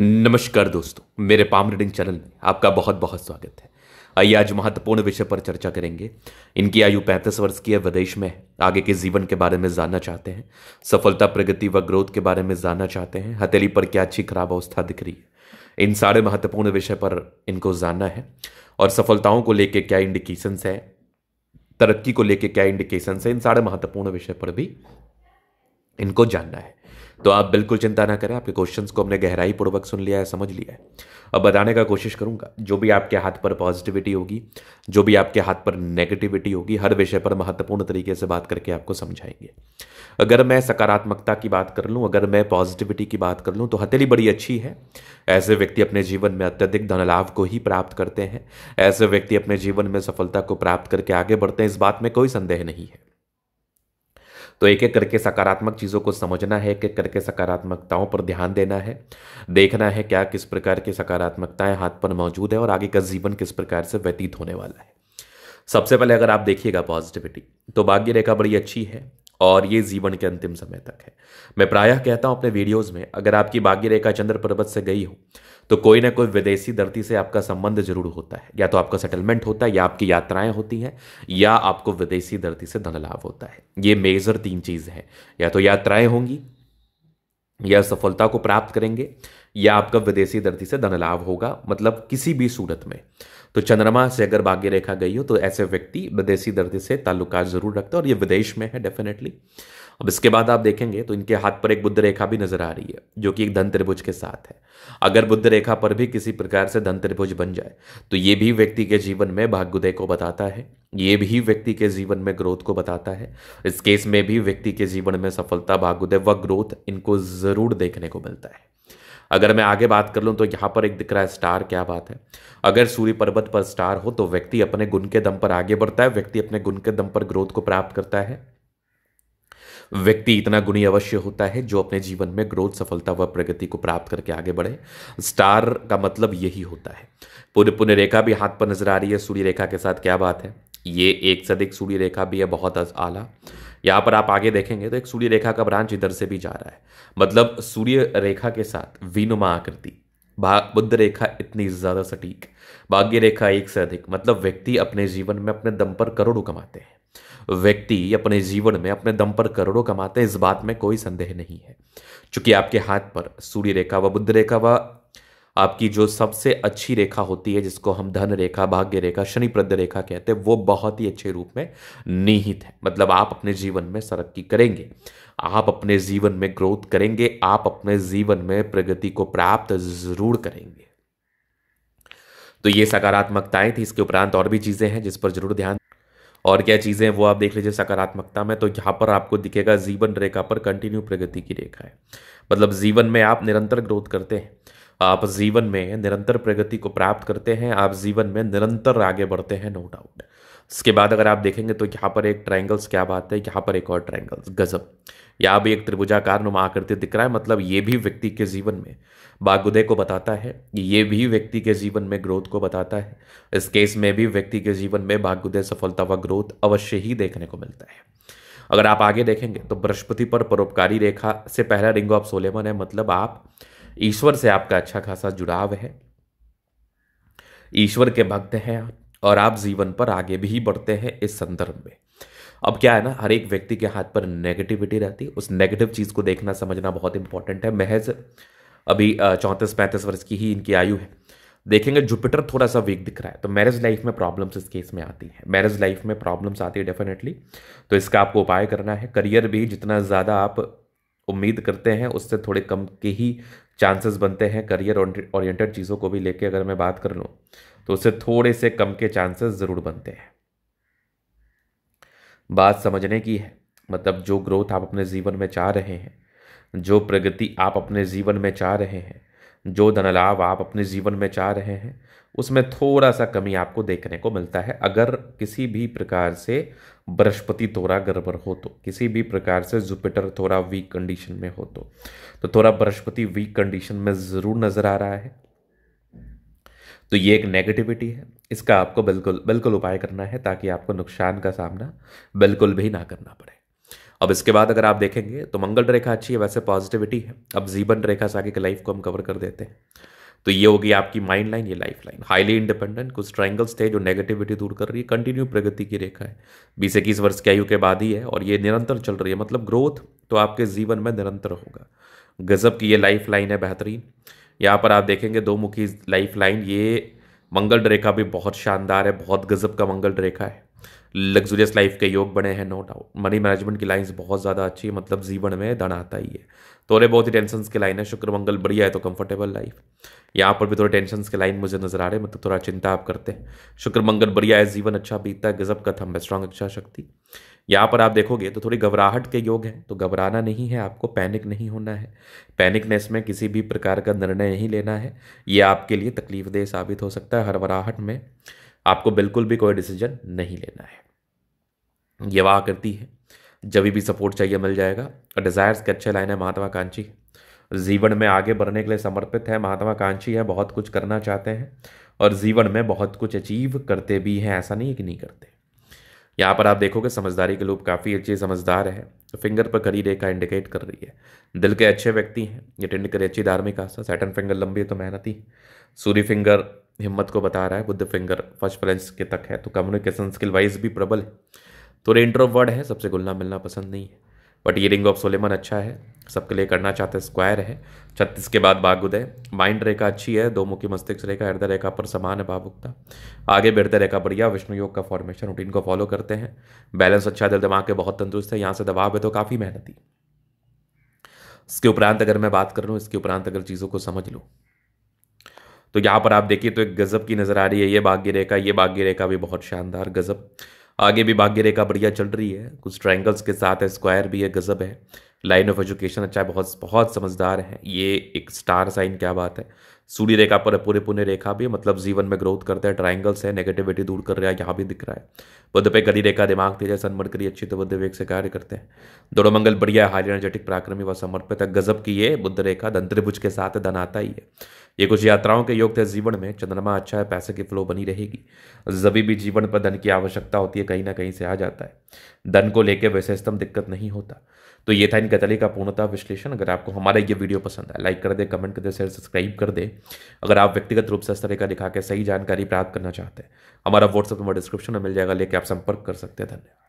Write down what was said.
नमस्कार दोस्तों मेरे पाम रीडिंग चैनल में आपका बहुत बहुत स्वागत है आइए आज महत्वपूर्ण विषय पर चर्चा करेंगे इनकी आयु 35 वर्ष की है विदेश में आगे के जीवन के बारे में जानना चाहते हैं सफलता प्रगति व ग्रोथ के बारे में जानना चाहते हैं हथेली पर क्या अच्छी खराब अवस्था दिख रही है इन सारे महत्वपूर्ण विषय पर इनको जानना है और सफलताओं को लेकर क्या इंडिकेशंस है तरक्की को लेकर क्या इंडिकेशंस है इन सारे महत्वपूर्ण विषय पर भी इनको जानना है तो आप बिल्कुल चिंता ना करें आपके क्वेश्चंस को हमने गहराई पूर्वक सुन लिया है समझ लिया है अब बताने का कोशिश करूंगा जो भी आपके हाथ पर पॉजिटिविटी होगी जो भी आपके हाथ पर नेगेटिविटी होगी हर विषय पर महत्वपूर्ण तरीके से बात करके आपको समझाएंगे अगर मैं सकारात्मकता की बात कर लूँ अगर मैं पॉजिटिविटी की बात कर लूँ तो हथेली बड़ी अच्छी है ऐसे व्यक्ति अपने जीवन में अत्यधिक धनलाभ को ही प्राप्त करते हैं ऐसे व्यक्ति अपने जीवन में सफलता को प्राप्त करके आगे बढ़ते हैं इस बात में कोई संदेह नहीं है तो एक एक करके सकारात्मक चीज़ों को समझना है एक एक करके सकारात्मकताओं पर ध्यान देना है देखना है क्या किस प्रकार की सकारात्मकताएं हाथ पर मौजूद है और आगे का जीवन किस प्रकार से व्यतीत होने वाला है सबसे पहले अगर आप देखिएगा पॉजिटिविटी तो भाग्य रेखा बड़ी अच्छी है और ये जीवन के अंतिम समय तक है मैं प्रायः कहता हूँ अपने वीडियोज़ में अगर आपकी भाग्य रेखा चंद्र पर्वत से गई हो तो कोई ना कोई विदेशी धरती से आपका संबंध जरूर होता है या तो आपका सेटलमेंट होता है या आपकी यात्राएं होती हैं या आपको विदेशी धरती से धन लाभ होता है ये मेजर तीन चीज़ है या तो यात्राएं होंगी या सफलता को प्राप्त करेंगे या आपका विदेशी धरती से धन लाभ होगा मतलब किसी भी सूरत में तो चंद्रमा से अगर भाग्य रेखा गई हो तो ऐसे व्यक्ति विदेशी दर्द से ताल्लुकात जरूर रखता है और ये विदेश में है डेफिनेटली अब इसके बाद आप देखेंगे तो इनके हाथ पर एक बुद्ध रेखा भी नजर आ रही है जो कि एक धन त्रिभुज के साथ है अगर बुद्ध रेखा पर भी किसी प्रकार से धन त्रिभुज बन जाए तो ये भी व्यक्ति के जीवन में भाग्योदय को बताता है ये भी व्यक्ति के जीवन में ग्रोथ को बताता है इस केस में भी व्यक्ति के जीवन में सफलता भाग्योदय व ग्रोथ इनको जरूर देखने को मिलता है अगर मैं आगे बात कर लूँ तो यहाँ पर एक दिख रहा है स्टार क्या बात है अगर सूर्य पर्वत पर स्टार हो तो व्यक्ति अपने गुण के दम पर आगे बढ़ता है व्यक्ति अपने गुण के दम पर ग्रोथ को प्राप्त करता है व्यक्ति इतना गुणी अवश्य होता है जो अपने जीवन में ग्रोथ सफलता व प्रगति को प्राप्त करके आगे बढ़े स्टार का मतलब यही होता है पुण्य पुण्य रेखा भी हाथ पर नजर आ रही है सूर्य रेखा के साथ क्या बात है ये एक अधिक सूर्य रेखा भी है बहुत आला यहाँ पर आप आगे देखेंगे तो एक सूर्य रेखा का ब्रांच इधर से भी जा रहा है मतलब सूर्य रेखा के साथ विनुमा आकृति बुद्ध रेखा इतनी ज़्यादा सटीक भाग्य रेखा एक से अधिक मतलब व्यक्ति अपने जीवन में अपने दम पर करोड़ों कमाते हैं व्यक्ति अपने जीवन में अपने दम पर करोड़ों कमाते हैं इस बात में कोई संदेह नहीं है चूंकि आपके हाथ पर सूर्य रेखा व बुद्ध रेखा व आपकी जो सबसे अच्छी रेखा होती है जिसको हम धन रेखा भाग्य रेखा शनि प्रद रेखा कहते हैं वो बहुत ही अच्छे रूप में निहित है मतलब आप अपने जीवन में तरक्की करेंगे आप अपने जीवन में ग्रोथ करेंगे आप अपने जीवन में प्रगति को प्राप्त जरूर करेंगे तो ये सकारात्मकताएं थी इसके उपरांत और भी चीज़ें हैं जिस पर जरूर ध्यान और क्या चीज़ें वो आप देख लीजिए सकारात्मकता में तो यहाँ पर आपको दिखेगा जीवन रेखा पर कंटिन्यू प्रगति की रेखा है मतलब जीवन में आप निरंतर ग्रोथ करते हैं आप जीवन में निरंतर प्रगति को प्राप्त करते हैं आप जीवन में निरंतर आगे बढ़ते हैं नो डाउट इसके बाद अगर आप देखेंगे तो यहाँ पर एक ट्रायंगल्स क्या बात है यहाँ पर एक और ट्रायंगल्स गजब या भी एक त्रिभुजाकार नुमा आकृति दिख रहा है मतलब ये भी व्यक्ति के जीवन में बागुदे को बताता है ये भी व्यक्ति के जीवन में ग्रोथ को बताता है इस केस में भी व्यक्ति के जीवन में बागुदे सफलता व ग्रोथ अवश्य ही देखने को मिलता है अगर आप आगे देखेंगे तो बृहस्पति पर परोपकारी रेखा से पहला रिंग ऑफ सोलेमन है मतलब आप ईश्वर से आपका अच्छा खासा जुड़ाव है ईश्वर के भक्त हैं आप और आप जीवन पर आगे भी बढ़ते हैं इस संदर्भ में अब क्या है ना हर एक व्यक्ति के हाथ पर नेगेटिविटी रहती है उस नेगेटिव चीज़ को देखना समझना बहुत इंपॉर्टेंट है महज अभी चौंतीस पैंतीस वर्ष की ही इनकी आयु है देखेंगे जुपिटर थोड़ा सा वीक दिख रहा है तो मैरिज लाइफ में प्रॉब्लम्स इस केस में आती है मैरिज लाइफ में प्रॉब्लम्स आती है डेफिनेटली तो इसका आपको उपाय करना है करियर भी जितना ज़्यादा आप उम्मीद करते हैं उससे थोड़े कम के ही चांसेस बनते हैं करियर ओरिएंटेड चीज़ों को भी लेके अगर मैं बात कर लूँ तो उससे थोड़े से कम के चांसेस ज़रूर बनते हैं बात समझने की है मतलब जो ग्रोथ आप अपने जीवन में चाह रहे हैं जो प्रगति आप अपने जीवन में चाह रहे हैं जो धनलाभ आप अपने जीवन में चाह रहे हैं उसमें थोड़ा सा कमी आपको देखने को मिलता है अगर किसी भी प्रकार से बृहस्पति थोड़ा गड़बड़ हो तो किसी भी प्रकार से जुपिटर थोड़ा वीक कंडीशन में हो तो, तो थोड़ा बृहस्पति वीक कंडीशन में ज़रूर नज़र आ रहा है तो ये एक नेगेटिविटी है इसका आपको बिल्कुल बिल्कुल उपाय करना है ताकि आपको नुकसान का सामना बिल्कुल भी ना करना पड़े अब इसके बाद अगर आप देखेंगे तो मंगल रेखा अच्छी है वैसे पॉजिटिविटी है अब जीवन रेखा से आगे की लाइफ को हम कवर कर देते हैं तो ये होगी आपकी माइंड लाइन ये लाइफ लाइन हाईली इंडिपेंडेंट कुछ ट्राइंगल्स थे जो नेगेटिविटी दूर कर रही है कंटिन्यू प्रगति की रेखा है बीस इक्कीस वर्ष की आयु के बाद ही है और ये निरंतर चल रही है मतलब ग्रोथ तो आपके जीवन में निरंतर होगा गज़ब की ये लाइफ लाइन है बेहतरीन यहाँ पर आप देखेंगे दो मुखी लाइफ लाइन ये मंगल रेखा भी बहुत शानदार है बहुत गज़ब का मंगल रेखा है लग्जूरियस लाइफ के योग बने हैं नो डाउट मनी मैनेजमेंट की लाइन्स बहुत ज़्यादा अच्छी है मतलब जीवन में धन आता ही है थोड़े बहुत ही टेंशन की लाइन है शुक्र मंगल बढ़िया है तो कंफर्टेबल लाइफ यहाँ पर भी थोड़े टेंशन के लाइन मुझे नजर आ रहे हैं मतलब थोड़ा चिंता आप करते हैं शुक्र मंगल बढ़िया है जीवन अच्छा बीतता है गजब का थम्ब स्ट्रांग अच्छा शक्ति यहाँ पर आप देखोगे तो थोड़ी घबराहट के योग हैं तो घबराना नहीं है आपको पैनिक नहीं होना है पैनिकनेस में किसी भी प्रकार का निर्णय नहीं लेना है ये आपके लिए तकलीफदेह साबित हो सकता है हरबराहट में आपको बिल्कुल भी कोई डिसीजन नहीं लेना है ये वाह करती है जब भी सपोर्ट चाहिए मिल जाएगा डिज़ायर्स के अच्छे लाइन है महात्माकांक्षी जीवन में आगे बढ़ने के लिए समर्पित है महात्माकांक्षी है बहुत कुछ करना चाहते हैं और जीवन में बहुत कुछ अचीव करते भी हैं ऐसा नहीं है कि नहीं करते यहाँ पर आप देखोगे समझदारी के लोग काफ़ी अच्छे समझदार है फिंगर पर खड़ी रेखा इंडिकेट कर रही है दिल के अच्छे व्यक्ति हैं ये टेंड करे अच्छी धार्मिक आस्था सैटन फिंगर लंबी है तो मेहनती सूर्य फिंगर हिम्मत को बता रहा है बुद्ध फिंगर फर्स्ट प्लेंस के तक है तो कम्युनिकेशन स्किल वाइज भी प्रबल है तो थोड़े वर्ड है सबसे घुलना मिलना पसंद नहीं है बट ये रिंग ऑफ सोलेमन अच्छा है सबके लिए करना चाहते हैं स्क्वायर है छत्तीस के बाद बाग उदय माइंड रेखा अच्छी है दो मुखी मस्तिष्क रेखा हृदय रेखा पर समान है भावुकता आगे बढ़ते रेखा बढ़िया विष्णु योग का फॉर्मेशन रूटीन को फॉलो करते हैं बैलेंस अच्छा दिल दिमाग के बहुत तंदुरुस्त है यहाँ से दबाव है तो काफ़ी मेहनती इसके उपरांत अगर मैं बात कर लूँ इसके उपरांत अगर चीज़ों को समझ लूँ तो यहाँ पर आप देखिए तो एक गज़ब की नज़र आ रही है ये भाग्य रेखा ये भाग्य रेखा भी बहुत शानदार गज़ब आगे भी भाग्य रेखा बढ़िया चल रही है कुछ ट्राइंगल्स के साथ है स्क्वायर भी है गज़ब है लाइन ऑफ एजुकेशन अच्छा है बहुत बहुत समझदार है ये एक स्टार साइन क्या बात है सूर्य रेखा पर पूरे पुण्य रेखा भी मतलब जीवन में ग्रोथ करता है ट्राइंगल्स है नेगेटिविटी दूर कर रहा है यहाँ भी दिख रहा है बुद्ध पे गरी रेखा दिमाग तेज है सनमर करी अच्छी तो बुद्ध वेग से कार्य करते हैं दोनों मंगल बढ़िया हाई एनर्जेटिक पराक्रमी व समर्पित है गजब की ये बुद्ध रेखा धन त्रिभुज के साथ धन आता ही है ये कुछ यात्राओं के योग थे जीवन में चंद्रमा अच्छा है पैसे की फ्लो बनी रहेगी जभी भी जीवन पर धन की आवश्यकता होती है कहीं ना कहीं से आ जाता है धन को लेकर विशेषतम दिक्कत नहीं होता तो ये था इन कतले का पूर्णता विश्लेषण अगर आपको हमारा ये वीडियो पसंद है लाइक कर दे कमेंट कर दे शेयर सब्सक्राइब कर दे अगर आप व्यक्तिगत रूप से इस तरह का दिखा के सही जानकारी प्राप्त करना चाहते हैं हमारा व्हाट्सअप नंबर डिस्क्रिप्शन में मिल जाएगा लेके आप संपर्क कर सकते हैं धन्यवाद